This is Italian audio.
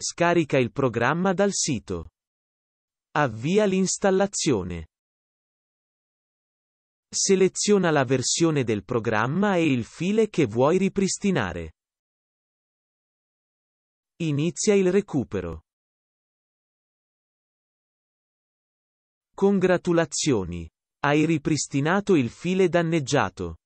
Scarica il programma dal sito. Avvia l'installazione. Seleziona la versione del programma e il file che vuoi ripristinare. Inizia il recupero. Congratulazioni. Hai ripristinato il file danneggiato.